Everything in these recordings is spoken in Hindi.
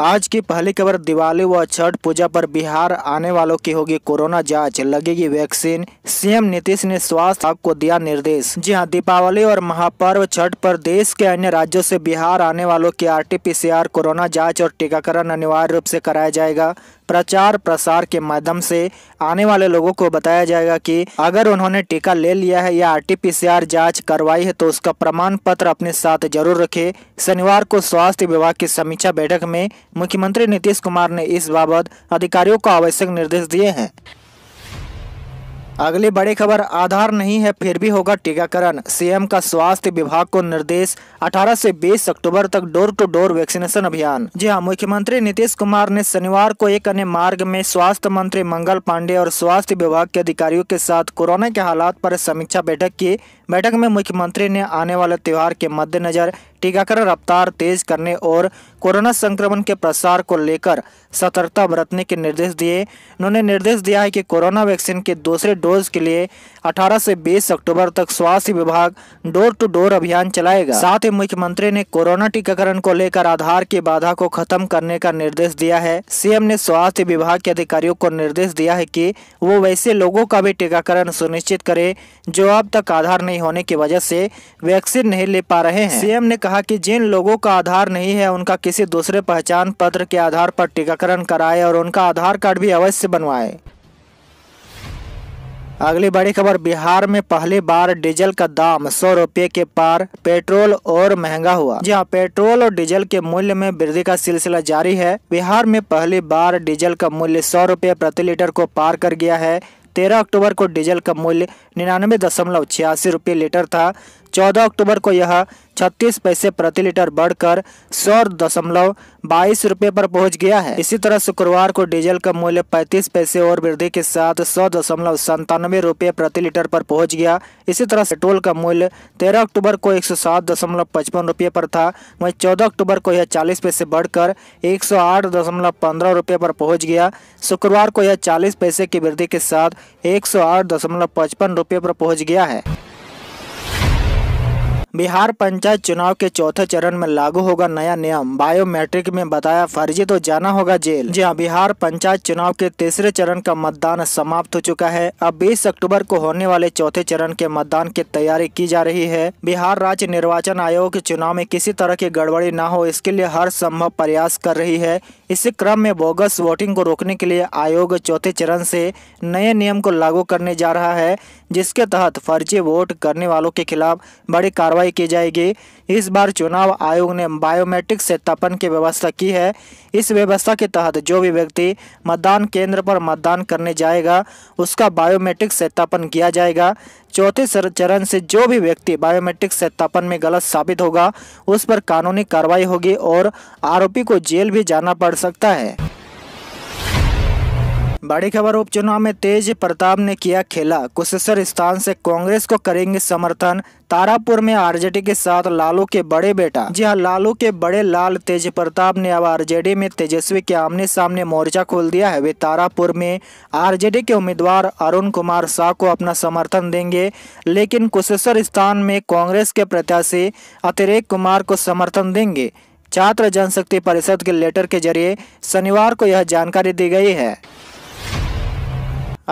आज की पहली खबर दिवाली व छठ पूजा पर बिहार आने वालों की होगी कोरोना जांच लगेगी वैक्सीन सीएम नीतीश ने स्वास्थ्य विभाग को दिया निर्देश जी हाँ दीपावली और महापर्व छठ पर देश के अन्य राज्यों से बिहार आने वालों की आर टी कोरोना जाँच और टीकाकरण अनिवार्य रूप से कराया जाएगा प्रचार प्रसार के माध्यम से आने वाले लोगों को बताया जाएगा कि अगर उन्होंने टीका ले लिया है या आरटीपीसीआर जांच करवाई है तो उसका प्रमाण पत्र अपने साथ जरूर रखे शनिवार को स्वास्थ्य विभाग की समीक्षा बैठक में मुख्यमंत्री नीतीश कुमार ने इस बाबत अधिकारियों को आवश्यक निर्देश दिए हैं अगली बड़ी खबर आधार नहीं है फिर भी होगा टीकाकरण सीएम का स्वास्थ्य विभाग को निर्देश 18 से 20 अक्टूबर तक डोर टू डोर वैक्सीनेशन अभियान जी हाँ मुख्यमंत्री नीतीश कुमार ने शनिवार को एक अन्य मार्ग में स्वास्थ्य मंत्री मंगल पांडे और स्वास्थ्य विभाग के अधिकारियों के साथ कोरोना के हालात पर समीक्षा बैठक की बैठक में मुख्यमंत्री ने आने वाले त्यौहार के मद्देनज़र टीकाकरण रफ्तार तेज करने और कोरोना संक्रमण के प्रसार को लेकर सतर्कता बरतने के निर्देश दिए उन्होंने निर्देश दिया है कि कोरोना वैक्सीन के दूसरे डोज के लिए 18 से 20 अक्टूबर तक स्वास्थ्य विभाग डोर टू डोर अभियान चलाएगा साथ ही मुख्यमंत्री ने कोरोना टीकाकरण को लेकर आधार की बाधा को खत्म करने का निर्देश दिया है सीएम ने स्वास्थ्य विभाग के अधिकारियों को निर्देश दिया है की वो वैसे लोगों का भी टीकाकरण सुनिश्चित करे जो अब तक आधार नहीं नहीं होने की वजह से वैक्सीन नहीं ले पा रहे हैं सीएम ने कहा कि जिन लोगों का आधार नहीं है उनका किसी दूसरे पहचान पत्र के आधार पर टीकाकरण कराए और उनका आधार कार्ड भी अवश्य बनवाए अगली बड़ी खबर बिहार में पहली बार डीजल का दाम सौ रुपये के पार पेट्रोल और महंगा हुआ जी हाँ पेट्रोल और डीजल के मूल्य में वृद्धि का सिलसिला जारी है बिहार में पहली बार डीजल का मूल्य सौ रुपये प्रति लीटर को पार कर गया है तेरह अक्टूबर को डीजल का मूल्य निन्यानवे दशमलव छियासी रुपये लीटर था चौदह अक्टूबर को यह छत्तीस पैसे प्रति लीटर बढ़कर सौ दशमलव बाईस रुपये पर पहुंच गया है इसी तरह शुक्रवार को डीजल का मूल्य पैंतीस पैसे और वृद्धि के साथ सौ दशमलव संतानवे रुपये प्रति लीटर पर पहुंच गया इसी तरह पेट्रोल का मूल्य तेरह अक्टूबर को एक सौ सात दशमलव पचपन रुपये पर था वहीं चौदह अक्टूबर को यह चालीस पैसे बढ़कर एक सौ आठ दशमलव पंद्रह रुपये पर पहुंच गया शुक्रवार को यह चालीस पैसे की वृद्धि के साथ एक सौ आठ दशमलव पचपन रुपये पर पहुँच गया है बिहार पंचायत चुनाव के चौथे चरण में लागू होगा नया नियम बायोमेट्रिक में बताया फर्जी तो जाना होगा जेल जी हाँ, बिहार पंचायत चुनाव के तीसरे चरण का मतदान समाप्त हो चुका है अब बीस अक्टूबर को होने वाले चौथे चरण के मतदान की तैयारी की जा रही है बिहार राज्य निर्वाचन आयोग चुनाव में किसी तरह की गड़बड़ी न हो इसके लिए हर संभव प्रयास कर रही है इस क्रम में बोगस वोटिंग को रोकने के लिए आयोग चौथे चरण से नए नियम को लागू करने जा रहा है जिसके तहत फर्जी वोट करने वालों के खिलाफ बड़ी कार्रवाई की जाएगी इस बार चुनाव आयोग ने बायोमेट्रिक सत्यापन की व्यवस्था की है इस व्यवस्था के तहत जो भी व्यक्ति मतदान केंद्र पर मतदान करने जाएगा उसका बायोमेट्रिक सत्यापन किया जाएगा चौथे चरण से जो भी व्यक्ति बायोमेट्रिक सत्यापन में गलत साबित होगा उस पर कानूनी कार्रवाई होगी और आरोपी को जेल भी जाना पड़ सकता है बड़ी खबर उपचुनाव में तेज प्रताप ने किया खेला कुशेश्वर स्थान से कांग्रेस को करेंगे समर्थन तारापुर में आरजेडी के साथ लालू के बड़े बेटा जी हाँ लालू के बड़े लाल तेज प्रताप ने अब आरजेडी में तेजस्वी के आमने सामने मोर्चा खोल दिया है वे तारापुर में आरजेडी के उम्मीदवार अरुण कुमार शाह को अपना समर्थन देंगे लेकिन कुशेश्वर स्थान में कांग्रेस के प्रत्याशी अतिरेक कुमार को समर्थन देंगे छात्र जनशक्ति परिषद के लेटर के जरिए शनिवार को यह जानकारी दी गई है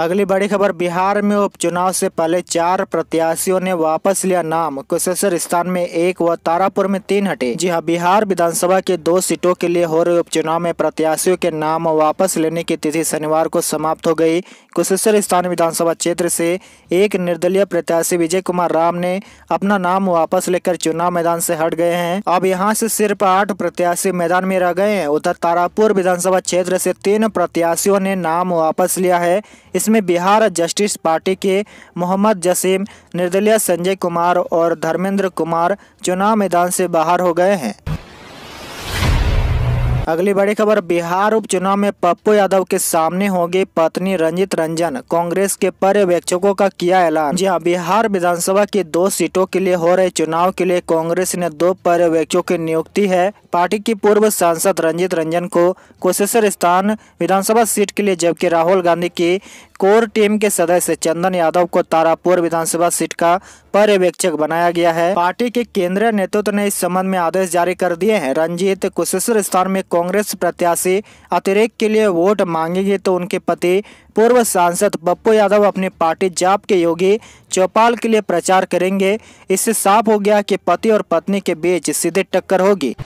अगली बड़ी खबर बिहार में उपचुनाव से पहले चार प्रत्याशियों ने वापस लिया नाम कुशेश्वर स्थान में एक व तारापुर में तीन हटे जी हाँ बिहार विधानसभा के दो सीटों के लिए हो रहे उपचुनाव में प्रत्याशियों के नाम वापस लेने की तिथि शनिवार को समाप्त हो गई कुशेश्वर स्थान विधानसभा क्षेत्र से एक निर्दलीय प्रत्याशी विजय कुमार राम ने अपना नाम वापस लेकर चुनाव मैदान से हट गए हैं अब यहाँ से सिर्फ आठ प्रत्याशी मैदान में रह गए हैं उधर तारापुर विधानसभा क्षेत्र से तीन प्रत्याशियों ने नाम वापस लिया है जिसमें बिहार जस्टिस पार्टी के मोहम्मद जसीम निर्दलीय संजय कुमार और धर्मेंद्र कुमार चुनाव मैदान से बाहर हो गए हैं अगली बड़ी खबर बिहार उपचुनाव में पप्पू यादव के सामने होगी पत्नी रंजित रंजन कांग्रेस के पर्यवेक्षकों का किया ऐलान जी हाँ बिहार विधानसभा की दो सीटों के लिए हो रहे चुनाव के लिए कांग्रेस ने दो पर्यवेक्षकों की नियुक्ति है पार्टी की पूर्व सांसद रंजित रंजन को कुशेश्वर स्थान विधानसभा सीट के लिए जबकि राहुल गांधी की कोर टीम के सदस्य चंदन यादव को तारापुर विधानसभा सीट का पर्यवेक्षक बनाया गया है पार्टी के केंद्रीय नेतृत्व ने इस संबंध में आदेश जारी कर दिए हैं रंजीत कुशेश्वर स्थान में कांग्रेस प्रत्याशी अतिरिक्त के लिए वोट मांगेगी तो उनके पति पूर्व सांसद पप्पू यादव अपनी पार्टी जाप के योगी चौपाल के लिए प्रचार करेंगे इससे साफ हो गया की पति और पत्नी के बीच सीधे टक्कर होगी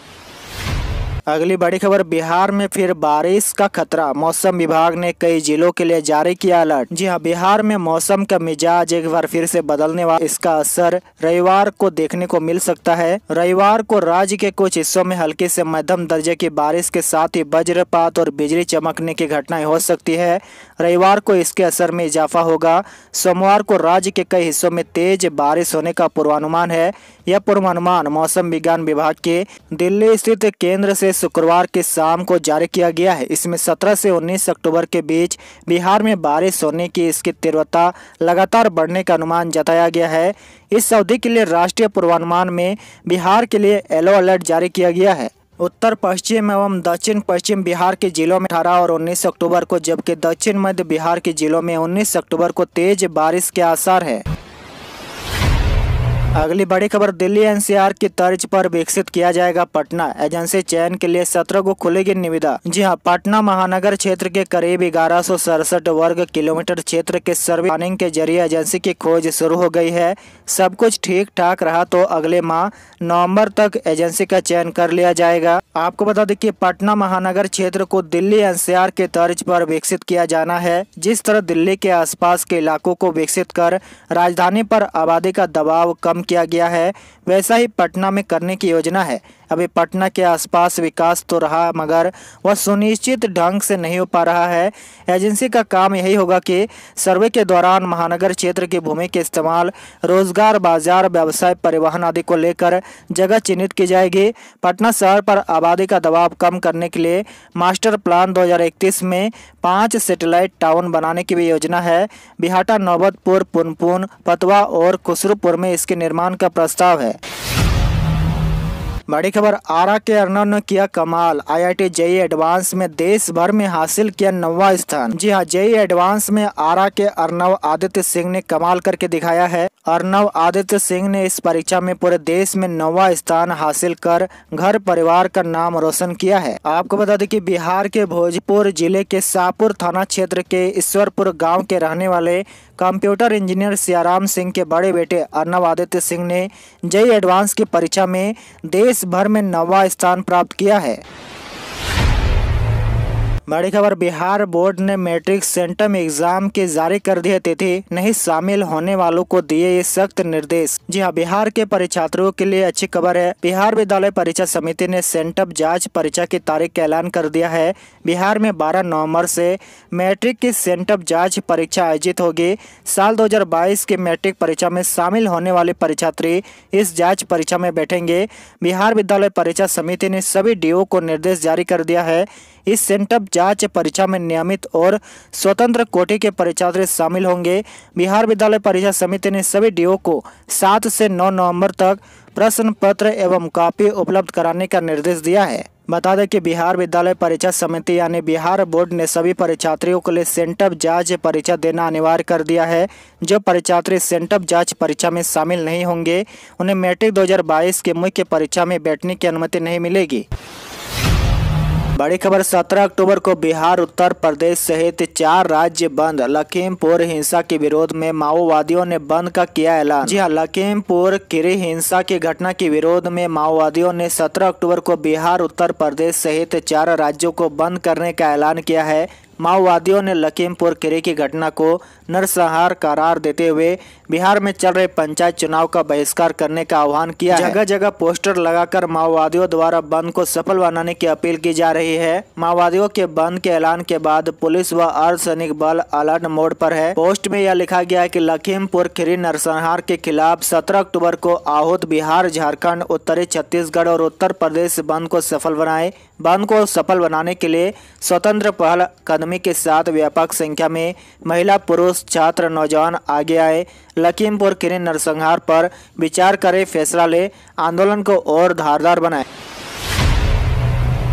अगली बड़ी खबर बिहार में फिर बारिश का खतरा मौसम विभाग ने कई जिलों के लिए जारी किया अलर्ट जी हाँ बिहार में मौसम का मिजाज एक बार फिर से बदलने वाला इसका असर रविवार को देखने को मिल सकता है रविवार को राज्य के कुछ हिस्सों में हल्की से मध्यम दर्जे की बारिश के साथ ही वज्रपात और बिजली चमकने की घटनाएं हो सकती है रविवार को इसके असर में इजाफा होगा सोमवार को राज्य के कई हिस्सों में तेज बारिश होने का पूर्वानुमान है यह पूर्वानुमान मौसम विज्ञान विभाग के दिल्ली स्थित केंद्र से शुक्रवार के शाम को जारी किया गया है इसमें 17 से 19 अक्टूबर के बीच बिहार में बारिश होने की इसकी तीव्रता लगातार बढ़ने का अनुमान जताया गया है इस अवधि के लिए राष्ट्रीय पूर्वानुमान में बिहार के लिए येलो अलर्ट जारी किया गया है उत्तर पश्चिम एवं दक्षिण पश्चिम बिहार के जिलों में अठारह और 19 अक्टूबर को जबकि दक्षिण मध्य बिहार के जिलों में 19 अक्टूबर को तेज बारिश के आसार है अगली बड़ी खबर दिल्ली एनसीआर की तर्ज पर विकसित किया जाएगा पटना एजेंसी चयन के लिए सत्रह को खुलेगी निविदा जी हां पटना महानगर क्षेत्र के करीब ग्यारह वर्ग किलोमीटर क्षेत्र के सर्वे प्लानिंग के जरिए एजेंसी की खोज शुरू हो गई है सब कुछ ठीक ठाक रहा तो अगले माह नवम्बर तक एजेंसी का चयन कर लिया जाएगा आपको बता दें की पटना महानगर क्षेत्र को दिल्ली एनसीआर के तर्ज पर विकसित किया जाना है जिस तरह दिल्ली के आसपास के इलाकों को विकसित कर राजधानी पर आबादी का दबाव कम किया गया है वैसा ही पटना में करने की योजना है अभी पटना के आसपास विकास तो रहा मगर वह सुनिश्चित ढंग से नहीं हो पा रहा है एजेंसी का काम यही होगा कि सर्वे के दौरान महानगर क्षेत्र की भूमि के इस्तेमाल रोजगार बाजार व्यवसाय परिवहन आदि को लेकर जगह चिन्हित की जाएगी पटना शहर पर आबादी का दबाव कम करने के लिए मास्टर प्लान दो में पाँच सेटेलाइट टाउन बनाने की भी योजना है बिहाटा नौबतपुर पुनपुन पतवा और कुसरूपुर में इसके निर्माण का प्रस्ताव है बड़ी खबर आरा के अर्नव ने किया कमाल आईआईटी जेई एडवांस में देश भर में हासिल किया नवा स्थान जी हाँ जेई एडवांस में आरा के अर्नव आदित्य सिंह ने कमाल करके दिखाया है अर्नव आदित्य सिंह ने इस परीक्षा में पूरे देश में नौवा स्थान हासिल कर घर परिवार का नाम रोशन किया है आपको बता दें कि बिहार के भोजपुर जिले के शाहपुर थाना क्षेत्र के ईश्वरपुर गांव के रहने वाले कंप्यूटर इंजीनियर सियाराम सिंह के बड़े बेटे अर्नव आदित्य सिंह ने जई एडवांस की परीक्षा में देश भर में नौवा स्थान प्राप्त किया है बड़ी खबर बिहार बोर्ड ने मैट्रिक सेंटम एग्जाम के जारी कर दिए तिथि नहीं शामिल होने वालों को दिए ये सख्त निर्देश जी हाँ बिहार के परीक्षात्रों के लिए अच्छी खबर है बिहार विद्यालय परीक्षा समिति ने सेंटम जांच परीक्षा की तारीख का ऐलान कर दिया है बिहार में 12 नवंबर से मैट्रिक की सेंटम जांच परीक्षा आयोजित होगी साल दो के मैट्रिक परीक्षा में शामिल होने वाले परीक्षार्थी इस जाँच परीक्षा में बैठेंगे बिहार विद्यालय परीक्षा समिति ने सभी डीओ को निर्देश जारी कर दिया है इस सेंटअप जांच परीक्षा में नियमित और स्वतंत्र कोटि के परीक्षार्थी शामिल होंगे बिहार विद्यालय परीक्षा समिति ने सभी डीओ को सात से नौ नवंबर तक प्रश्न पत्र एवं कॉपी उपलब्ध कराने का निर्देश दिया है बता दें कि बिहार विद्यालय परीक्षा समिति यानी बिहार बोर्ड ने सभी परीक्षार्थियों के लिए सेंटअप जांच परीक्षा देना अनिवार्य कर दिया है जो परीक्षार्थी सेंटअप जांच परीक्षा में शामिल नहीं होंगे उन्हें मैट्रिक 2022 के मुख्य परीक्षा में बैठने की अनुमति नहीं मिलेगी बड़ी खबर 17 अक्टूबर को बिहार उत्तर प्रदेश सहित चार राज्य बंद लखीमपुर हिंसा के विरोध में माओवादियों ने बंद का किया ऐलान जी हाँ लखीमपुर किरी हिंसा की घटना के विरोध में माओवादियों ने 17 अक्टूबर को बिहार उत्तर प्रदेश सहित चार राज्यों को बंद करने का ऐलान किया है माओवादियों ने लखीमपुर किरी की घटना को नरसंहार करार देते हुए बिहार में चल रहे पंचायत चुनाव का बहिष्कार करने का आह्वान किया जगह जगह पोस्टर लगाकर माओवादियों द्वारा बंद को सफल बनाने की अपील की जा रही है माओवादियों के बंद के ऐलान के बाद पुलिस व अर्धसैनिक बल अलर्ट मोड पर है पोस्ट में यह लिखा गया है की लखीमपुर खीरी नरसंहार के खिलाफ सत्रह अक्टूबर को आहूत बिहार झारखण्ड उत्तरी छत्तीसगढ़ और उत्तर प्रदेश बंद को सफल बनाए बंद को सफल बनाने के लिए स्वतंत्र पहल कदमी के साथ व्यापक संख्या में महिला पुरुष आदर्श छात्र नौजवान आगे आए लखीमपुर किरण नरसंहार पर विचार करें फैसला ले आंदोलन को और धारदार बनाए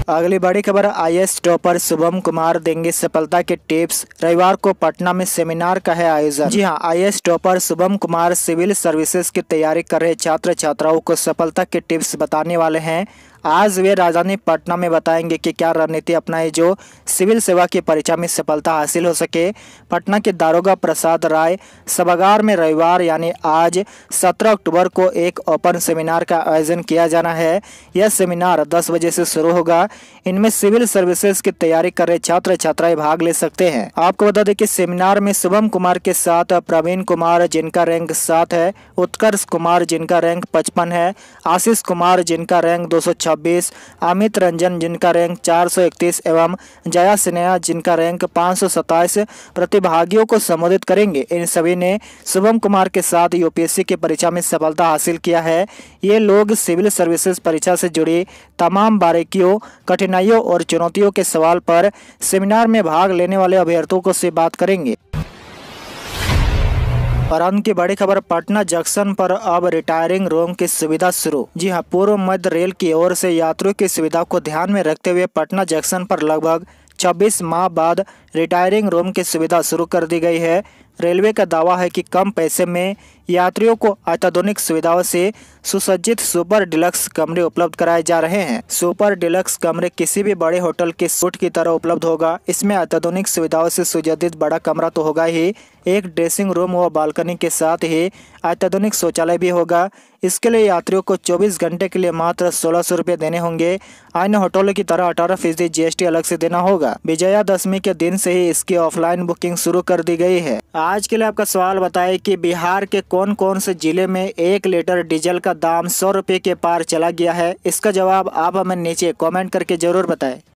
अगली बड़ी खबर IAS topper Shubham Kumar देंगे सफलता के टिप्स रविवार को पटना में सेमिनार का है आयोजन जी हां IAS topper Shubham Kumar civil services की तैयारी कर रहे छात्र छात्राओं को सफलता के टिप्स बताने वाले हैं आज वे राजधानी पटना में बताएंगे कि क्या रणनीति अपनाई जो सिविल सेवा की परीक्षा में सफलता हासिल हो सके पटना के दारोगा प्रसाद राय सभागार में रविवार यानी आज 17 अक्टूबर को एक ओपन सेमिनार का आयोजन किया जाना है यह सेमिनार 10 बजे से शुरू होगा इनमें सिविल सर्विसेज की तैयारी कर रहे छात्र छात्राएं भाग ले सकते हैं आपको बता दें कि सेमिनार में शुभम कुमार के साथ प्रवीण कुमार जिनका रैंक सात है उत्कर्ष कुमार जिनका रैंक पचपन है आशीष कुमार जिनका रैंक दो छब्बीस अमित रंजन जिनका रैंक चार एवं जया सिन्हा जिनका रैंक पाँच प्रतिभागियों को संबोधित करेंगे इन सभी ने शुभम कुमार के साथ यूपीएससी की परीक्षा में सफलता हासिल किया है ये लोग सिविल सर्विसेज परीक्षा से जुड़ी तमाम बारीकियों कठिनाइयों और चुनौतियों के सवाल पर सेमिनार में भाग लेने वाले अभ्यर्थियों से बात करेंगे और अंत की बड़ी खबर पटना जंक्शन पर अब रिटायरिंग रूम की सुविधा शुरू जी हां पूर्व मध्य रेल की ओर से यात्रियों की सुविधा को ध्यान में रखते हुए पटना जंक्शन पर लगभग 26 माह बाद रिटायरिंग रूम की सुविधा शुरू कर दी गई है रेलवे का दावा है कि कम पैसे में यात्रियों को अत्याधुनिक सुविधाओं से सुसज्जित सुपर डिलक्स कमरे उपलब्ध कराए जा रहे हैं सुपर डिलक्स कमरे किसी भी बड़े होटल के सूट की तरह उपलब्ध होगा इसमें अत्याधुनिक सुविधाओं से सुसज्जित बड़ा कमरा तो होगा ही एक ड्रेसिंग रूम व बालकनी के साथ ही अत्याधुनिक शौचालय भी होगा इसके लिए यात्रियों को चौबीस घंटे के लिए मात्र सोलह सौ देने होंगे अन्य होटलों की तरह अठारह फीसदी जीएसटी अलग से देना होगा विजयादशमी के दिन से ही इसकी ऑफलाइन बुकिंग शुरू कर दी गई है आज के लिए आपका सवाल बताए कि बिहार के कौन कौन से जिले में एक लीटर डीजल का दाम सौ रुपये के पार चला गया है इसका जवाब आप हमें नीचे कमेंट करके जरूर बताएं